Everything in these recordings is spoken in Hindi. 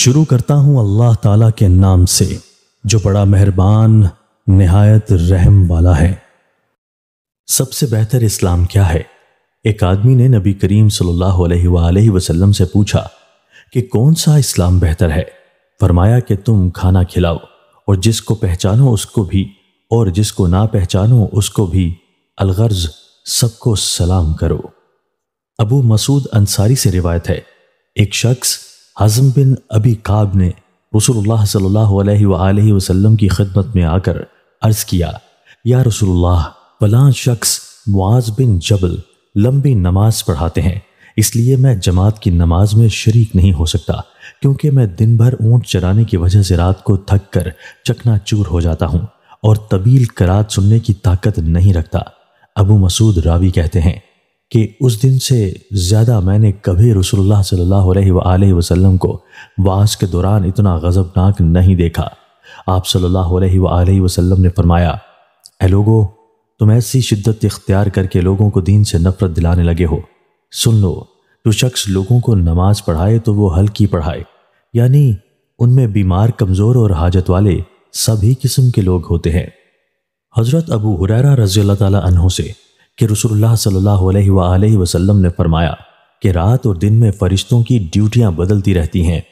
शुरू करता हूं अल्लाह ताला के नाम से जो बड़ा मेहरबान नहायत रहम वाला है सबसे बेहतर इस्लाम क्या है एक आदमी ने नबी करीम सल्लल्लाहु अलैहि वसल्लम से पूछा कि कौन सा इस्लाम बेहतर है फरमाया कि तुम खाना खिलाओ और जिसको पहचानो उसको भी और जिसको ना पहचानो उसको भी अलगर्ज सबको सलाम करो अबू मसूद अंसारी से रिवायत है एक शख्स हज़म बिन अबी काब ने रसूलुल्लाह सल्लल्लाहु अलैहि वसल्लम की खिदमत में आकर अर्ज़ किया या रसूलुल्लाह फला शख्स मुआज बिन जबल लंबी नमाज पढ़ाते हैं इसलिए मैं जमात की नमाज में शरीक नहीं हो सकता क्योंकि मैं दिन भर ऊँट चराने की वजह से रात को थक कर चकना चूर हो जाता हूँ और तबील करात सुनने की ताकत नहीं रखता अबू मसूद रावी कहते हैं कि उस दिन से ज़्यादा मैंने कभी रसोल्ला सल्ला वसम को वास के दौरान इतना गज़बनाक नहीं देखा आप सल्ला वसम ने फरमाया ए लोगो तुम ऐसी शिद्दत इख्तियार करके लोगों को दीन से नफरत दिलाने लगे हो सुन लो जो शख्स लोगों को नमाज पढ़ाए तो वो हल्की पढ़ाए यानी उनमें बीमार कमज़ोर और हाजत वाले सभी किस्म के लोग होते हैं हज़रत अबू हुरैरा रज़ी अल्लाह तहों से कि रसोल्ला सल्ला वसलम ने फरमाया कि रात और दिन में फ़रिश्तों की ड्यूटियाँ बदलती रहती हैं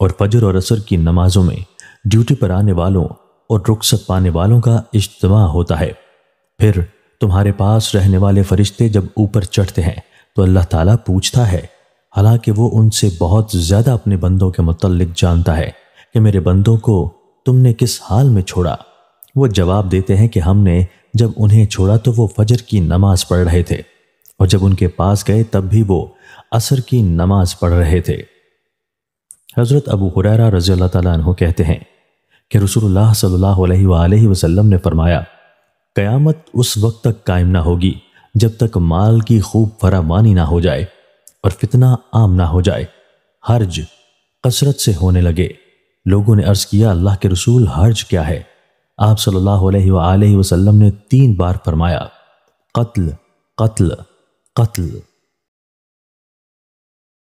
और फजर और असर की नमाज़ों में ड्यूटी पर आने वालों और रुखसत पाने वालों का इज्तम होता है फिर तुम्हारे पास रहने वाले फरिश्ते जब ऊपर चढ़ते हैं तो अल्लाह ताला पूछता है हालांकि वो उनसे बहुत ज़्यादा अपने बंदों के मतलब जानता है कि मेरे बंदों को तुमने किस हाल में छोड़ा वो जवाब देते हैं कि हमने जब उन्हें छोड़ा तो वो फजर की नमाज पढ़ रहे थे और जब उनके पास गए तब भी वो असर की नमाज पढ़ रहे थे हज़रत अबू हुरैरा रज़ी अल्लाह तु कहते हैं कि रसूलुल्लाह सल्लल्लाहु अलैहि वसल्लम ने फरमाया क़यामत उस वक्त तक कायम ना होगी जब तक माल की खूब फरामानी ना हो जाए और फितना आम ना हो जाए हर्ज कसरत से होने लगे लोगों ने अर्ज़ किया अल्लाह के रसूल हर्ज क्या है आप सल्लल्लाहु अलैहि वसल्लम ने तीन बार फरमाया कत्ल कत्ल कत्ल